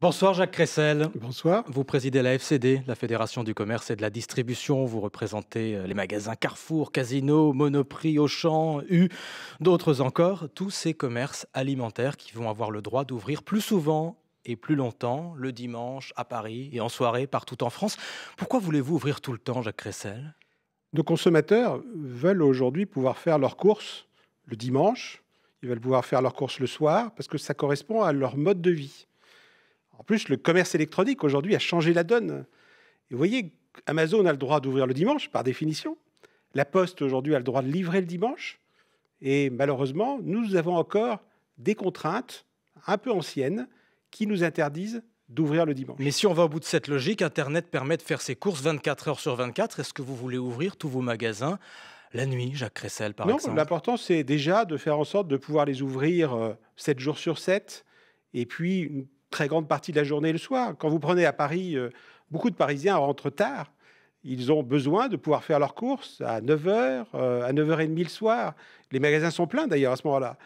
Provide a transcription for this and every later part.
Bonsoir Jacques Cressel. Bonsoir. Vous présidez la FCD, la Fédération du commerce et de la distribution. Vous représentez euh, les magasins Carrefour, Casino, Monoprix, Auchan, U, d'autres encore. Tous ces commerces alimentaires qui vont avoir le droit d'ouvrir plus souvent et plus longtemps, le dimanche, à Paris et en soirée, partout en France. Pourquoi voulez-vous ouvrir tout le temps, Jacques Cressel Nos consommateurs veulent aujourd'hui pouvoir faire leurs courses le dimanche. Ils veulent pouvoir faire leurs courses le soir parce que ça correspond à leur mode de vie. En plus, le commerce électronique aujourd'hui a changé la donne. vous voyez, Amazon a le droit d'ouvrir le dimanche, par définition. La Poste aujourd'hui a le droit de livrer le dimanche. Et malheureusement, nous avons encore des contraintes un peu anciennes qui nous interdisent d'ouvrir le dimanche. Mais si on va au bout de cette logique, Internet permet de faire ses courses 24 heures sur 24. Est-ce que vous voulez ouvrir tous vos magasins la nuit, Jacques Cressel, par exemple Non, l'important, c'est déjà de faire en sorte de pouvoir les ouvrir 7 euh, jours sur 7. Et puis, très grande partie de la journée le soir. Quand vous prenez à Paris, euh, beaucoup de Parisiens rentrent tard. Ils ont besoin de pouvoir faire leurs courses à 9h, euh, à 9h30 le soir. Les magasins sont pleins d'ailleurs à ce moment-là.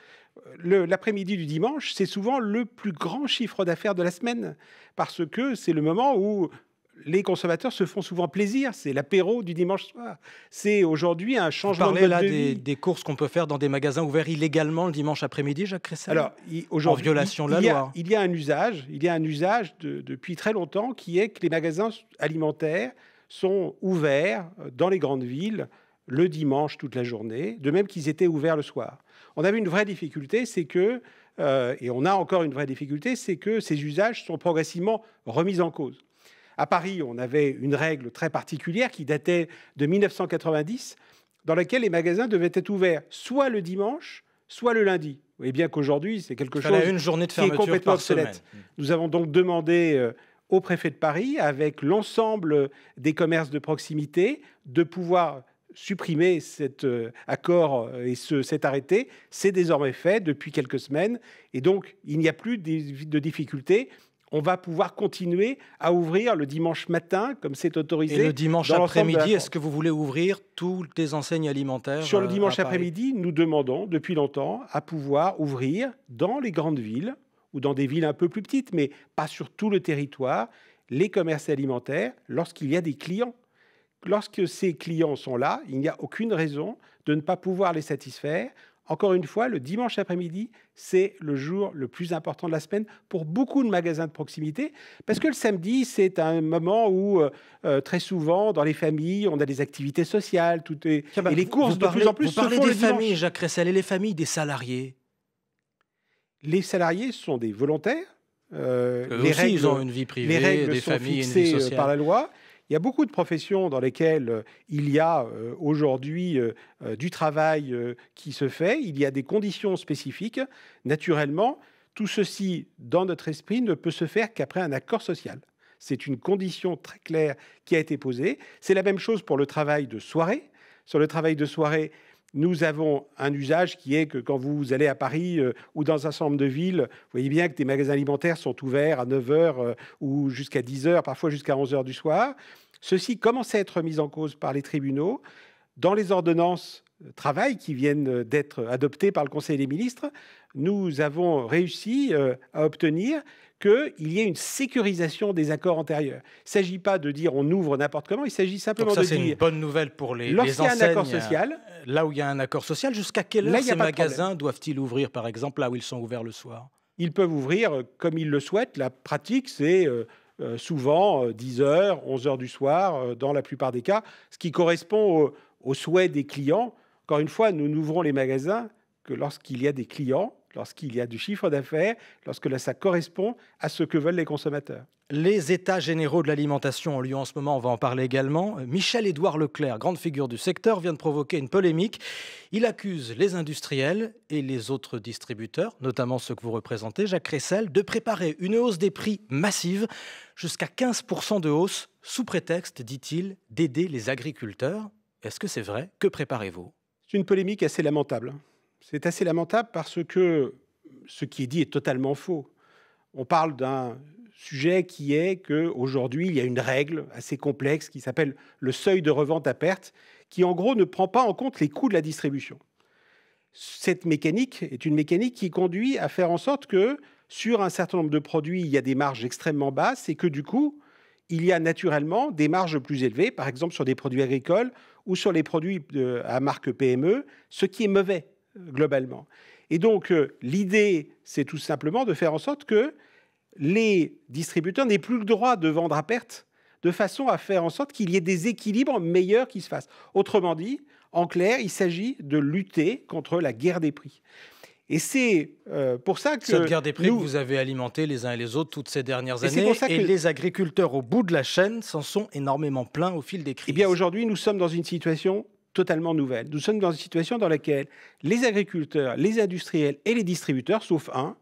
L'après-midi du dimanche, c'est souvent le plus grand chiffre d'affaires de la semaine, parce que c'est le moment où les consommateurs se font souvent plaisir. C'est l'apéro du dimanche soir. C'est aujourd'hui un changement de mode là des, courses qu'on peut faire dans des magasins ouverts illégalement le dimanche après-midi, Jacques Cressel Alors, aujourd'hui, en violation il, de la y a, Il y a un usage, il y a un usage depuis très longtemps qui est que les magasins alimentaires sont ouverts euh, dans les grandes villes le dimanche toute la journée, de même qu'ils étaient ouverts le soir. On avait une vraie difficulté, c'est que, euh, et on a encore une vraie difficulté, c'est que ces usages sont progressivement remis en cause. À Paris, on avait une règle très particulière qui datait de 1990, dans laquelle les magasins devaient être ouverts soit le dimanche, soit le lundi. Et bien qu'aujourd'hui, c'est quelque chose qui est complètement obsolète. Mm. Nous avons donc demandé euh, au préfet de Paris, avec l'ensemble des commerces de proximité, de pouvoir supprimer cet euh, accord euh, et ce, cet arrêté. C'est désormais fait depuis quelques semaines. Et donc, il n'y a plus de difficultés on va pouvoir continuer à ouvrir le dimanche matin, comme c'est autorisé. Et le dimanche après-midi, est-ce que vous voulez ouvrir toutes les enseignes alimentaires Sur le euh, dimanche après-midi, nous demandons depuis longtemps à pouvoir ouvrir dans les grandes villes ou dans des villes un peu plus petites, mais pas sur tout le territoire, les commerces alimentaires lorsqu'il y a des clients. Lorsque ces clients sont là, il n'y a aucune raison de ne pas pouvoir les satisfaire encore une fois, le dimanche après-midi, c'est le jour le plus important de la semaine pour beaucoup de magasins de proximité, parce que le samedi, c'est un moment où euh, euh, très souvent, dans les familles, on a des activités sociales, tout bah, et les courses de plus en plus. Vous parlez des familles, Jacques Ressel, et les familles des salariés. Les salariés sont des volontaires. Euh, les règles, ont une vie privée, des sont familles, fixées par la loi. Il y a beaucoup de professions dans lesquelles euh, il y a euh, aujourd'hui euh, du travail qui se fait, il y a des conditions spécifiques. Naturellement, tout ceci, dans notre esprit, ne peut se faire qu'après un accord social. C'est une condition très claire qui a été posée. C'est la même chose pour le travail de soirée. Sur le travail de soirée, nous avons un usage qui est que quand vous allez à Paris euh, ou dans un centre de ville, vous voyez bien que des magasins alimentaires sont ouverts à 9h euh, ou jusqu'à 10h, parfois jusqu'à 11h du soir. Ceci commence à être mis en cause par les tribunaux. Dans les ordonnances, travail qui viennent d'être adoptés par le Conseil des ministres, nous avons réussi euh, à obtenir qu'il y ait une sécurisation des accords antérieurs. Il ne s'agit pas de dire on ouvre n'importe comment, il s'agit simplement de dire... c'est une bonne nouvelle pour les, les Y a un accord social... Euh, là où il y a un accord social, jusqu'à quelle heure ces magasins doivent-ils ouvrir, par exemple, là où ils sont ouverts le soir Ils peuvent ouvrir comme ils le souhaitent. La pratique, c'est... Euh, souvent 10h, 11h du soir, dans la plupart des cas, ce qui correspond aux au souhait des clients encore une fois, nous n'ouvrons les magasins que lorsqu'il y a des clients, lorsqu'il y a du chiffre d'affaires, lorsque là, ça correspond à ce que veulent les consommateurs. Les États généraux de l'alimentation ont lieu en ce moment, on va en parler également. Euh, Michel-Édouard Leclerc, grande figure du secteur, vient de provoquer une polémique. Il accuse les industriels et les autres distributeurs, notamment ceux que vous représentez, Jacques Ressel, de préparer une hausse des prix massive, jusqu'à 15% de hausse, sous prétexte, dit-il, d'aider les agriculteurs. Est-ce que c'est vrai Que préparez-vous c'est une polémique assez lamentable. C'est assez lamentable parce que ce qui est dit est totalement faux. On parle d'un sujet qui est qu'aujourd'hui, il y a une règle assez complexe qui s'appelle le seuil de revente à perte, qui en gros ne prend pas en compte les coûts de la distribution. Cette mécanique est une mécanique qui conduit à faire en sorte que sur un certain nombre de produits, il y a des marges extrêmement basses et que du coup, il y a naturellement des marges plus élevées, par exemple sur des produits agricoles ou sur les produits à marque PME, ce qui est mauvais euh, globalement. Et donc euh, l'idée, c'est tout simplement de faire en sorte que les distributeurs n'aient plus le droit de vendre à perte de façon à faire en sorte qu'il y ait des équilibres meilleurs qui se fassent. Autrement dit, en clair, il s'agit de lutter contre la guerre des prix. Et c'est euh, pour ça que. Cette guerre des prix vous avez alimenté les uns et les autres toutes ces dernières et années. Pour ça que... les agriculteurs au bout de la chaîne s'en sont énormément plaints au fil des crises. Eh bien, aujourd'hui, nous sommes dans une situation totalement nouvelle. Nous sommes dans une situation dans laquelle les agriculteurs, les industriels et les distributeurs, sauf un,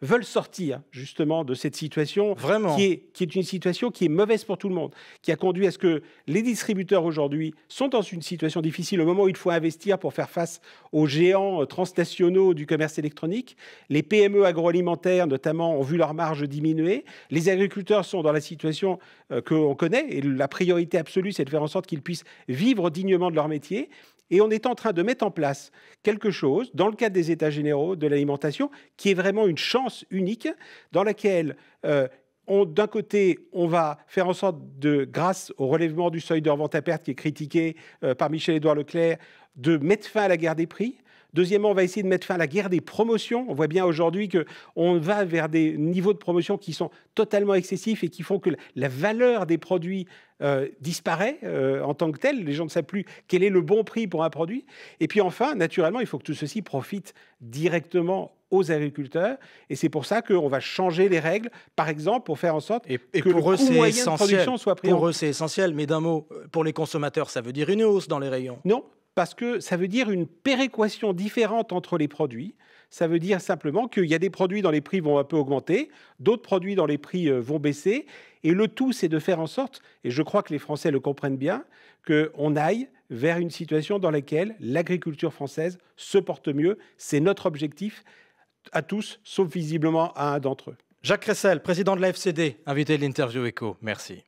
veulent sortir justement de cette situation Qui, est, une situation qui est mauvaise pour tout le monde, qui a conduit à ce que les distributeurs aujourd'hui sont dans une situation difficile au moment où il faut investir pour faire face aux géants euh, transnationaux du commerce électronique. Les PME agroalimentaires notamment ont vu leur marge diminuer. Les agriculteurs sont dans la situation euh, que l'on connaît et la priorité absolue c'est de faire en sorte qu'ils puissent vivre dignement de leur métier. Et on est en train de mettre en place quelque chose, dans le cadre des États généraux de l'alimentation, qui est vraiment une chance unique, dans laquelle euh, d'un côté, on va faire en sorte de, grâce au relèvement du seuil de revente à perte qui est critiqué euh, par Michel-Édouard Leclerc, de mettre fin à la guerre des prix, Deuxièmement, on va essayer de mettre fin à la guerre des promotions. On voit bien aujourd'hui que qu'on va vers des niveaux de promotion qui sont totalement excessifs et qui font que la valeur des produits euh, disparaît euh, en tant que telle. Les gens ne savent plus quel est le bon prix pour un produit. Et puis enfin, naturellement, il faut que tout ceci profite directement aux agriculteurs. Et c'est pour ça qu'on va changer les règles, par exemple, pour faire en sorte que le coût moyen de production soit pris Pour en... eux, c'est essentiel. Mais d'un mot, pour les consommateurs, ça veut dire une hausse dans les rayons. Non, parce que ça veut dire une péréquation différente entre les produits. Ça veut dire simplement qu'il y a des produits dont les prix vont un peu augmenter, d'autres produits dont les prix euh, vont baisser. Et le tout, c'est de faire en sorte, et je crois que les Français le comprennent bien, qu'on aille vers une situation dans laquelle l'agriculture française se porte mieux. C'est notre objectif à tous, sauf visiblement à un d'entre eux. Jacques Cressel, président de la FCD, invité de l'interview Echo. Merci.